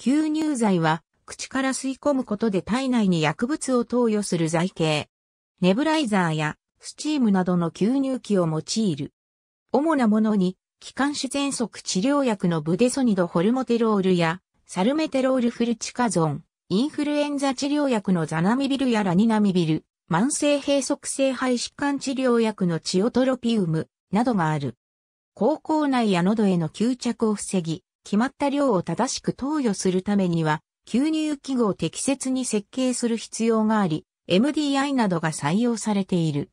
吸入剤は、口から吸い込むことで体内に薬物を投与する剤形。ネブライザーやスチームなどの吸入器を用いる。主なものに、気管支喘息治療薬のブデソニドホルモテロールや、サルメテロールフルチカゾン、インフルエンザ治療薬のザナミビルやラニナミビル、慢性閉塞性肺疾患治療薬のチオトロピウムなどがある。高校内や喉への吸着を防ぎ、決まった量を正しく投与するためには、吸入器具を適切に設計する必要があり、MDI などが採用されている。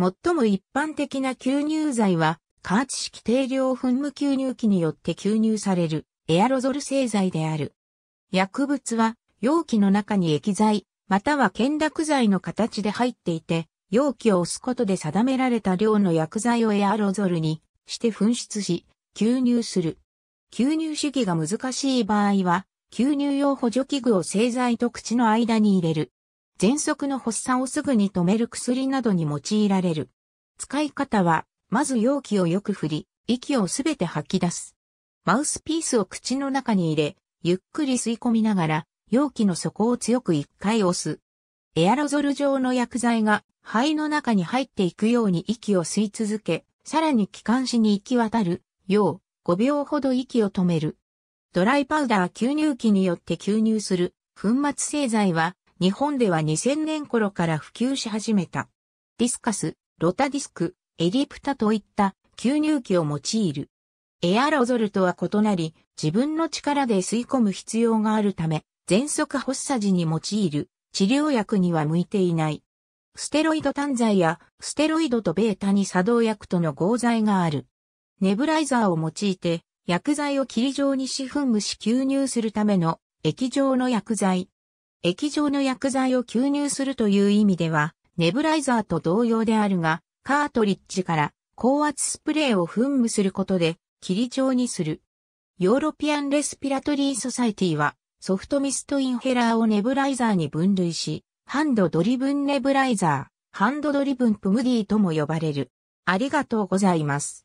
最も一般的な吸入剤は、加圧式定量噴霧吸入器によって吸入されるエアロゾル製剤である。薬物は容器の中に液剤、または懸濁剤の形で入っていて、容器を押すことで定められた量の薬剤をエアロゾルにして噴出し、吸入する。吸入主義が難しい場合は、吸入用補助器具を製剤と口の間に入れる。喘息の発作をすぐに止める薬などに用いられる。使い方は、まず容器をよく振り、息をすべて吐き出す。マウスピースを口の中に入れ、ゆっくり吸い込みながら、容器の底を強く一回押す。エアロゾル状の薬剤が肺の中に入っていくように息を吸い続け、さらに気管支に行き渡るよう5秒ほど息を止める。ドライパウダー吸入器によって吸入する粉末製剤は日本では2000年頃から普及し始めた。ディスカス、ロタディスク、エリプタといった吸入器を用いる。エアロゾルとは異なり、自分の力で吸い込む必要があるため、喘息発作時に用いる治療薬には向いていない。ステロイド炭剤やステロイドとベータに作動薬との合剤がある。ネブライザーを用いて、薬剤を霧状にし噴霧し吸入するための液状の薬剤。液状の薬剤を吸入するという意味では、ネブライザーと同様であるが、カートリッジから高圧スプレーを噴霧することで、霧状にする。ヨーロピアンレスピラトリーソサイティは、ソフトミストインヘラーをネブライザーに分類し、ハンドドリブンネブライザー、ハンドドリブンプムディとも呼ばれる。ありがとうございます。